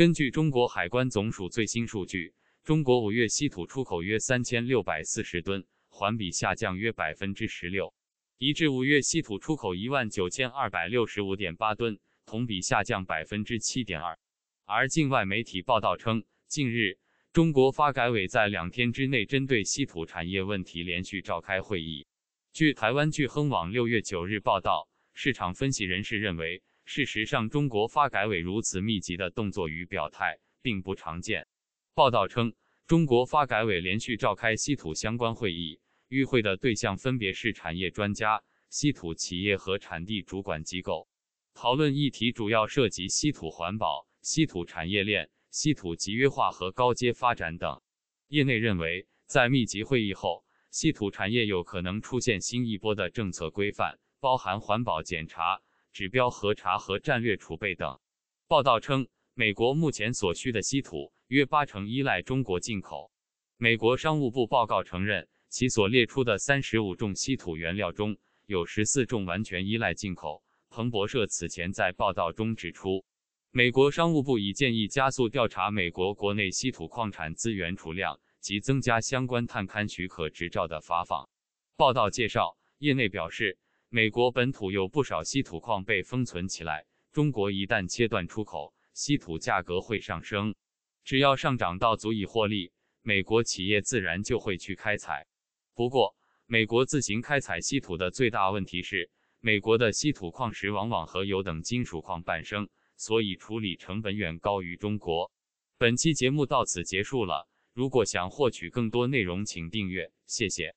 根据中国海关总署最新数据，中国五月稀土出口约三千六百四十吨，环比下降约百分之十六。一至五月稀土出口一万九千二百六十五点八吨，同比下降百分之七点二。而境外媒体报道称，近日中国发改委在两天之内针对稀土产业问题连续召开会议。据台湾巨亨网六月九日报道，市场分析人士认为。事实上，中国发改委如此密集的动作与表态并不常见。报道称，中国发改委连续召开稀土相关会议，与会的对象分别是产业专家、稀土企业和产地主管机构，讨论议题主要涉及稀土环保、稀土产业链、稀土集约化和高阶发展等。业内认为，在密集会议后，稀土产业有可能出现新一波的政策规范，包含环保检查。指标核查和战略储备等。报道称，美国目前所需的稀土约八成依赖中国进口。美国商务部报告承认，其所列出的三十五种稀土原料中有十四种完全依赖进口。彭博社此前在报道中指出，美国商务部已建议加速调查美国国内稀土矿产资源储量及增加相关探勘许可执照的发放。报道介绍，业内表示。美国本土有不少稀土矿被封存起来，中国一旦切断出口，稀土价格会上升。只要上涨到足以获利，美国企业自然就会去开采。不过，美国自行开采稀土的最大问题是，美国的稀土矿石往往和铀等金属矿伴生，所以处理成本远高于中国。本期节目到此结束了。如果想获取更多内容，请订阅，谢谢。